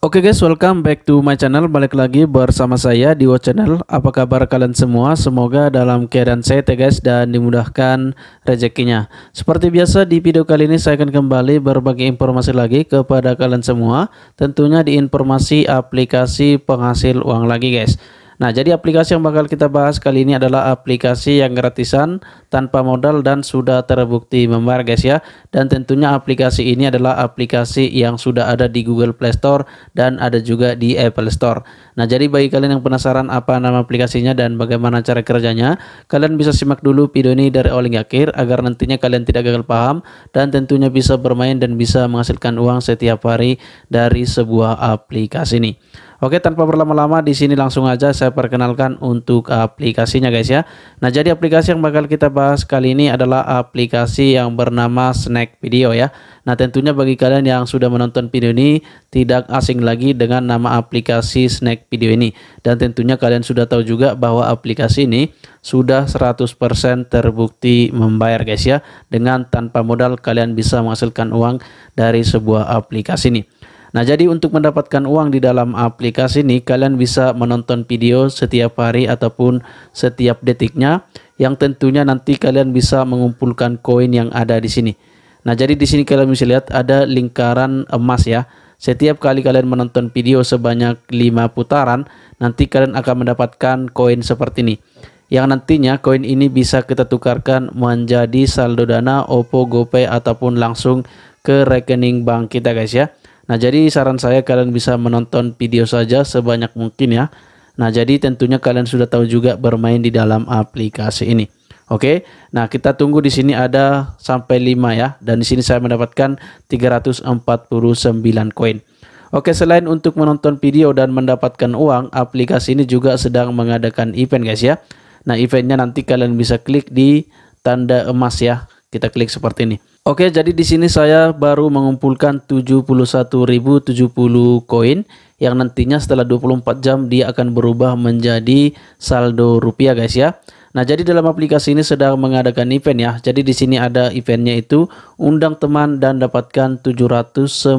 Oke okay guys, welcome back to my channel. Balik lagi bersama saya di Channel. Apa kabar kalian semua? Semoga dalam keadaan sehat ya guys dan dimudahkan rezekinya. Seperti biasa di video kali ini saya akan kembali berbagi informasi lagi kepada kalian semua. Tentunya di informasi aplikasi penghasil uang lagi guys. Nah, jadi aplikasi yang bakal kita bahas kali ini adalah aplikasi yang gratisan, tanpa modal dan sudah terbukti membayar guys ya. Dan tentunya aplikasi ini adalah aplikasi yang sudah ada di Google Play Store dan ada juga di Apple Store. Nah, jadi bagi kalian yang penasaran apa nama aplikasinya dan bagaimana cara kerjanya, kalian bisa simak dulu video ini dari awal hingga akhir agar nantinya kalian tidak gagal paham dan tentunya bisa bermain dan bisa menghasilkan uang setiap hari dari sebuah aplikasi ini. Oke, tanpa berlama-lama di sini langsung aja saya perkenalkan untuk aplikasinya guys ya. Nah, jadi aplikasi yang bakal kita bahas kali ini adalah aplikasi yang bernama Snack Video ya. Nah, tentunya bagi kalian yang sudah menonton video ini tidak asing lagi dengan nama aplikasi Snack Video ini. Dan tentunya kalian sudah tahu juga bahwa aplikasi ini sudah 100% terbukti membayar guys ya. Dengan tanpa modal kalian bisa menghasilkan uang dari sebuah aplikasi ini. Nah, jadi untuk mendapatkan uang di dalam aplikasi ini, kalian bisa menonton video setiap hari ataupun setiap detiknya, yang tentunya nanti kalian bisa mengumpulkan koin yang ada di sini. Nah, jadi di sini kalian bisa lihat ada lingkaran emas ya. Setiap kali kalian menonton video sebanyak 5 putaran, nanti kalian akan mendapatkan koin seperti ini. Yang nantinya koin ini bisa kita tukarkan menjadi saldo dana, OPPO, GoPay ataupun langsung ke rekening bank kita guys ya. Nah, jadi saran saya kalian bisa menonton video saja sebanyak mungkin ya. Nah, jadi tentunya kalian sudah tahu juga bermain di dalam aplikasi ini. Oke. Nah, kita tunggu di sini ada sampai 5 ya dan di sini saya mendapatkan 349 koin. Oke, selain untuk menonton video dan mendapatkan uang, aplikasi ini juga sedang mengadakan event guys ya. Nah, eventnya nanti kalian bisa klik di tanda emas ya. Kita klik seperti ini. Oke, jadi di sini saya baru mengumpulkan 71.070 koin yang nantinya setelah 24 jam dia akan berubah menjadi saldo rupiah guys ya. Nah, jadi dalam aplikasi ini sedang mengadakan event ya. Jadi di sini ada eventnya itu undang teman dan dapatkan 790.000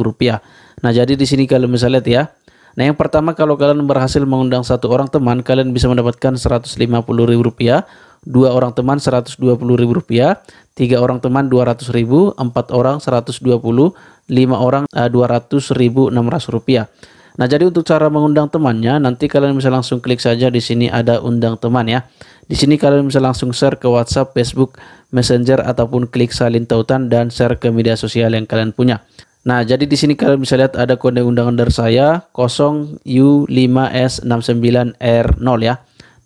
rupiah. Nah, jadi di sini kalian bisa lihat ya. Nah, yang pertama kalau kalian berhasil mengundang satu orang teman, kalian bisa mendapatkan 150.000 rupiah dua orang teman 120 ribu rupiah, tiga orang teman 200 ribu, empat orang 120, lima orang eh, dua ratus ribu enam ratus rupiah. Nah, jadi untuk cara mengundang temannya, nanti kalian bisa langsung klik saja di sini ada undang teman ya. Di sini kalian bisa langsung share ke WhatsApp, Facebook, Messenger ataupun klik salin tautan dan share ke media sosial yang kalian punya. Nah, jadi di sini kalian bisa lihat ada kode undangan dari saya 0U5S69R0 ya.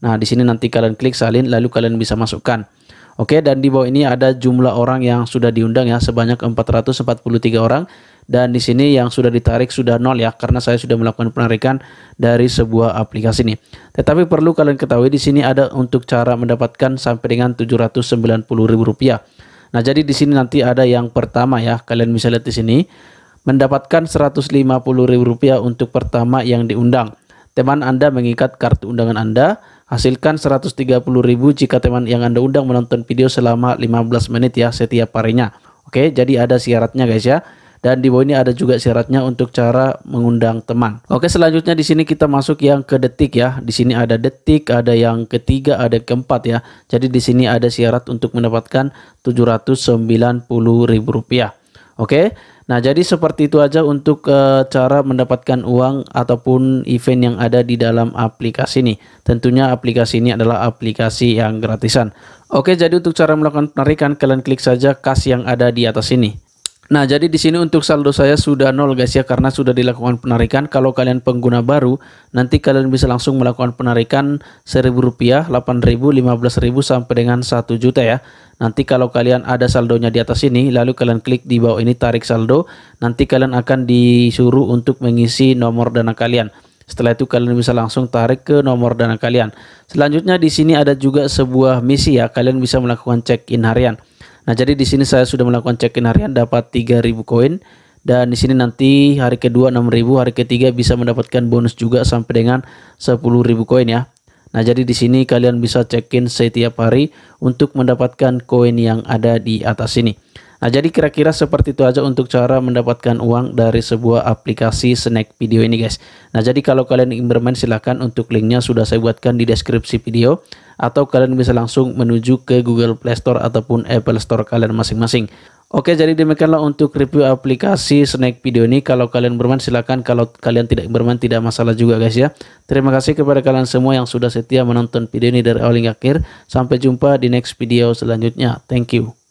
Nah, di sini nanti kalian klik salin lalu kalian bisa masukkan. Oke, dan di bawah ini ada jumlah orang yang sudah diundang ya sebanyak 443 orang dan di sini yang sudah ditarik sudah nol ya karena saya sudah melakukan penarikan dari sebuah aplikasi ini. Tetapi perlu kalian ketahui di sini ada untuk cara mendapatkan sampai dengan Rp790.000. Nah, jadi di sini nanti ada yang pertama ya, kalian bisa lihat di sini mendapatkan Rp150.000 untuk pertama yang diundang. Teman Anda mengikat kartu undangan Anda Hasilkan 130.000 jika teman yang Anda undang menonton video selama 15 menit ya setiap harinya. Oke, jadi ada syaratnya guys ya. Dan di bawah ini ada juga syaratnya untuk cara mengundang teman. Oke, selanjutnya di sini kita masuk yang ke detik ya. Di sini ada detik, ada yang ketiga, ada yang keempat ya. Jadi di sini ada syarat untuk mendapatkan Rp790.000. Oke, Nah, jadi seperti itu aja untuk uh, cara mendapatkan uang ataupun event yang ada di dalam aplikasi ini. Tentunya aplikasi ini adalah aplikasi yang gratisan. Oke, jadi untuk cara melakukan penarikan, kalian klik saja kas yang ada di atas ini. Nah, jadi di sini untuk saldo saya sudah nol guys ya karena sudah dilakukan penarikan. Kalau kalian pengguna baru, nanti kalian bisa langsung melakukan penarikan Rp1.000, Rp8.000, belas 15000 sampai dengan satu juta ya. Nanti kalau kalian ada saldonya di atas ini, lalu kalian klik di bawah ini tarik saldo, nanti kalian akan disuruh untuk mengisi nomor dana kalian. Setelah itu kalian bisa langsung tarik ke nomor dana kalian. Selanjutnya di sini ada juga sebuah misi ya, kalian bisa melakukan check-in harian. Nah, jadi di sini saya sudah melakukan check-in harian dapat 3000 koin dan di sini nanti hari kedua 6000, hari ketiga bisa mendapatkan bonus juga sampai dengan 10.000 koin ya. Nah, jadi di sini kalian bisa check-in setiap hari untuk mendapatkan koin yang ada di atas sini. Nah, jadi kira-kira seperti itu aja untuk cara mendapatkan uang dari sebuah aplikasi snack video ini, guys. Nah, jadi kalau kalian ingin bermain, silahkan untuk linknya sudah saya buatkan di deskripsi video. Atau kalian bisa langsung menuju ke Google Play Store ataupun Apple Store kalian masing-masing. Oke, jadi demikianlah untuk review aplikasi snack video ini. Kalau kalian bermain, silahkan. Kalau kalian tidak bermain, tidak masalah juga, guys ya. Terima kasih kepada kalian semua yang sudah setia menonton video ini dari awal hingga akhir. Sampai jumpa di next video selanjutnya. Thank you.